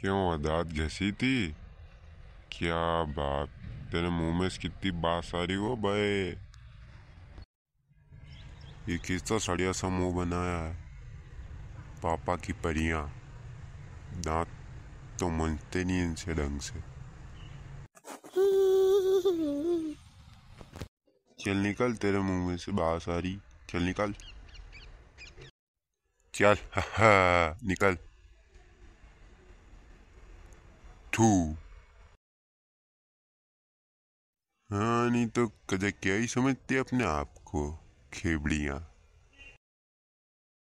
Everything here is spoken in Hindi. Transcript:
क्यों आदात घसी थी क्या बात तेरे मुंह में कितनी बात सारी हो भाई ये किस तरह सड़िया सा मुंह बनाया है पापा की परियां दांत तो मनते नहीं इनसे ढंग से चल निकल तेरे मुंह में से बात सारी चल निकल चल निकल too. हाँ नहीं तो कदा क्या ही समझते अपने आप को खेबड़िया